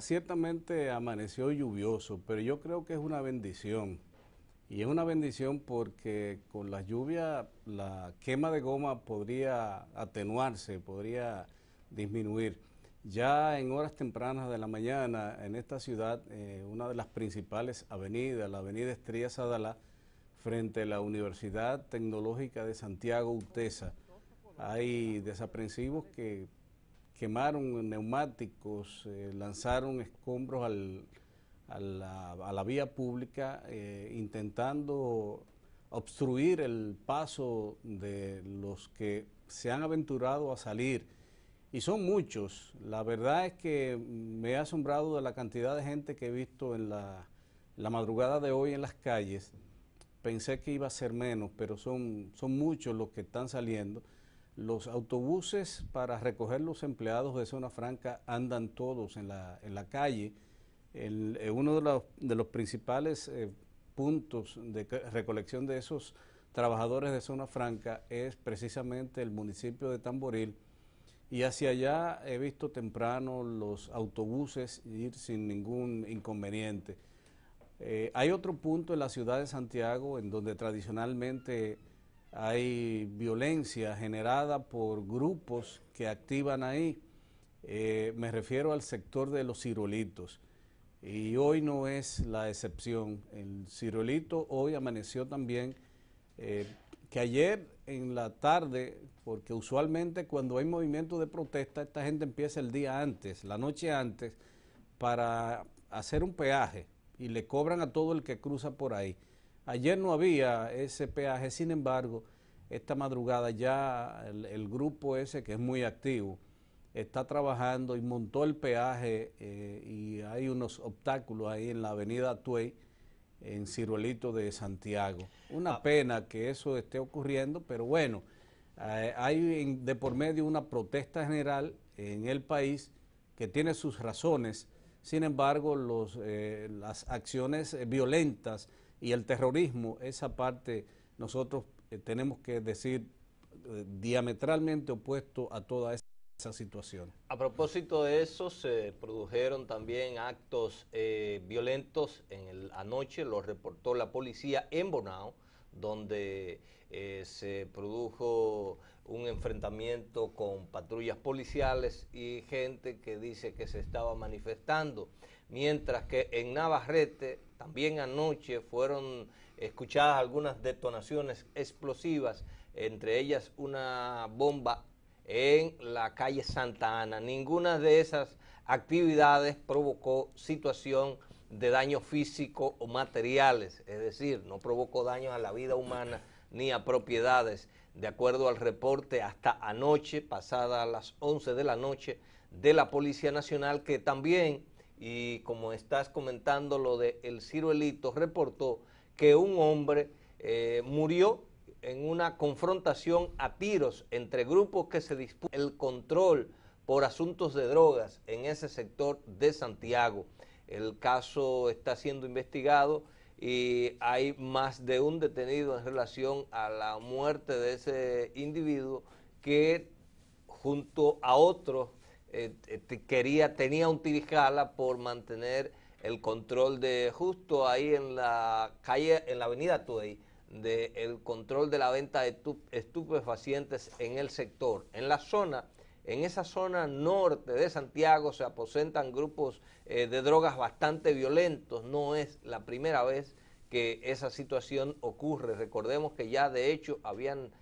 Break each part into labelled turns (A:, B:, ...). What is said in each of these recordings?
A: ciertamente amaneció lluvioso, pero yo creo que es una bendición. Y es una bendición porque con la lluvia la quema de goma podría atenuarse, podría disminuir. Ya en horas tempranas de la mañana en esta ciudad, eh, una de las principales avenidas, la avenida Estrella Sadala, frente a la Universidad Tecnológica de Santiago UTESA, hay desaprensivos que quemaron neumáticos, eh, lanzaron escombros a, la, vía pública eh, intentando obstruir el paso de los que se han aventurado a salir. Y son muchos. La verdad es que me he asombrado de la cantidad de gente que he visto en la, madrugada de hoy en las calles. Pensé que iba a ser menos, pero son, son muchos los que están saliendo. Los autobuses para recoger los empleados de Zona Franca andan todos en la, calle. Eh, uno de los, principales eh, puntos de recolección de esos trabajadores de Zona Franca es precisamente el municipio de Tamboril. Y hacia allá he visto temprano los autobuses ir sin ningún inconveniente. Eh, hay otro punto en la ciudad de Santiago en donde tradicionalmente hay violencia generada por grupos que activan ahí. Eh, me refiero al sector de los cirolitos. Y hoy no es la excepción. El cirolito hoy amaneció también, eh, que ayer en la tarde, porque usualmente cuando hay movimiento de protesta, esta gente empieza el día antes, la noche antes, para hacer un peaje y le cobran a todo el que cruza por ahí. Ayer no había ese peaje, sin embargo, esta madrugada ya el, grupo ese, que es muy activo, está trabajando y montó el peaje eh, y hay unos obstáculos ahí en la avenida Tuey, en Ciruelito de Santiago. Una ah. pena que eso esté ocurriendo, pero bueno, eh, hay de por medio una protesta general en el país que tiene sus razones, sin embargo, los, eh, las acciones violentas y el terrorismo, esa parte nosotros eh, tenemos que decir eh, diametralmente opuesto a toda esa, situación. A
B: propósito de eso, se produjeron también actos eh, violentos en anoche, lo reportó la policía en Bonao, donde se produjo un enfrentamiento con patrullas policiales y gente que dice que se estaba manifestando, mientras que en Navarrete también anoche fueron escuchadas algunas detonaciones explosivas, entre ellas una bomba en la calle Santa Ana. Ninguna de esas actividades provocó situación de daño físico o materiales, es decir, no provocó daño a la vida humana ni a propiedades. De acuerdo al reporte, hasta anoche, pasada las 11 de la noche, de la Policía Nacional, que también y como estás comentando lo de El Ciruelito, reportó que un hombre eh, murió en una confrontación a tiros entre grupos que se disputan el control por asuntos de drogas en ese sector de Santiago. El caso está siendo investigado y hay más de un detenido en relación a la muerte de ese individuo que junto a otros eh, eh, quería, tenía un tirijala por mantener el control de justo ahí en la calle, en la avenida Tuey, del control de la venta de estupefacientes en el sector. En la zona, en esa zona norte de Santiago se aposentan grupos eh, de drogas bastante violentos. No es la primera vez que esa situación ocurre. Recordemos que ya de hecho habían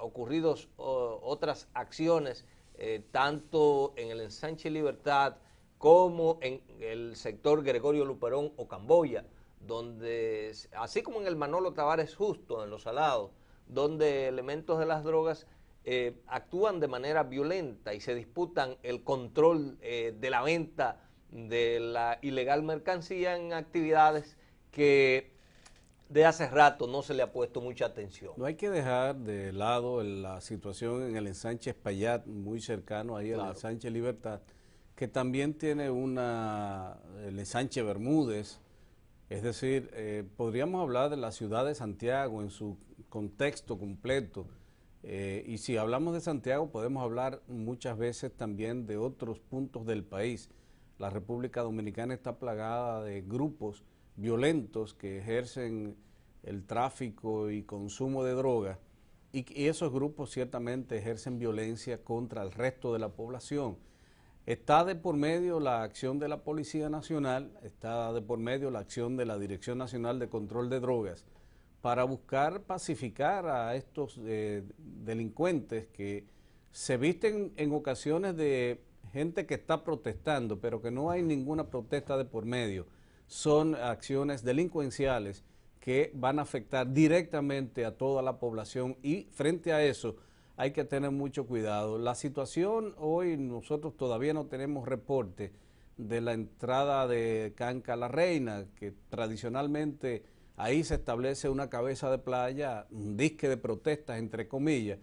B: ocurrido otras acciones eh, tanto en el ensanche Libertad como en el sector Gregorio Luperón o Camboya, donde, así como en el Manolo Tavares Justo, en Los Salados, donde elementos de las drogas eh, actúan de manera violenta y se disputan el control eh, de la venta de la ilegal mercancía en actividades que de hace rato no se le ha puesto mucha atención.
A: No hay que dejar de lado la situación en el ensanche Espallat, muy cercano ahí a al ensanche Libertad, que también tiene una, el ensanche Bermúdez, es decir, eh, podríamos hablar de la ciudad de Santiago en su contexto completo. Eh, y si hablamos de Santiago, podemos hablar muchas veces también de otros puntos del país. La República Dominicana está plagada de grupos violentos que ejercen el tráfico y consumo de drogas, y, esos grupos ciertamente ejercen violencia contra el resto de la población. Está de por medio la acción de la Policía Nacional, está de por medio la acción de la Dirección Nacional de Control de Drogas, para buscar pacificar a estos eh, delincuentes que se visten en ocasiones de gente que está protestando, pero que no hay ninguna protesta de por medio son acciones delincuenciales que van a afectar directamente a toda la población y frente a eso hay que tener mucho cuidado. La situación hoy nosotros todavía no tenemos reporte de la entrada de Canca la Reina, que tradicionalmente ahí se establece una cabeza de playa, un disque de protestas entre comillas,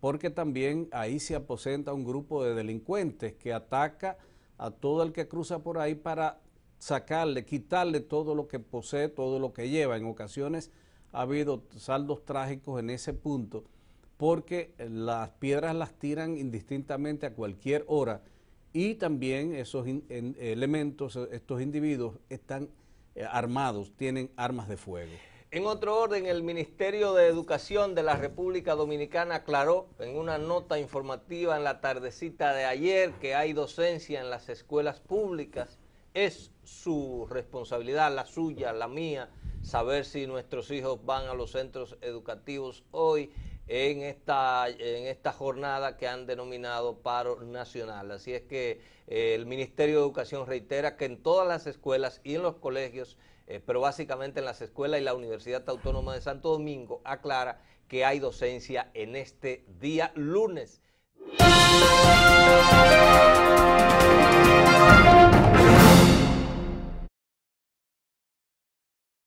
A: porque también ahí se aposenta un grupo de delincuentes que ataca a todo el que cruza por ahí para sacarle, quitarle todo lo que posee, todo lo que lleva. En ocasiones ha habido saldos trágicos en ese punto porque las piedras las tiran indistintamente a cualquier hora y también esos elementos, estos individuos están eh, armados, tienen armas de fuego. En otro orden, el Ministerio de Educación de la
B: República Dominicana aclaró en una nota informativa en la tardecita de ayer que hay docencia en las escuelas públicas es su responsabilidad, la suya, la mía, saber si nuestros hijos van a los centros educativos hoy en esta, en esta jornada que han denominado paro nacional. Así es que eh, el Ministerio de Educación reitera que en todas las escuelas y en los colegios, eh, pero básicamente en las escuelas y la Universidad Autónoma de Santo Domingo, aclara que hay docencia en este día lunes.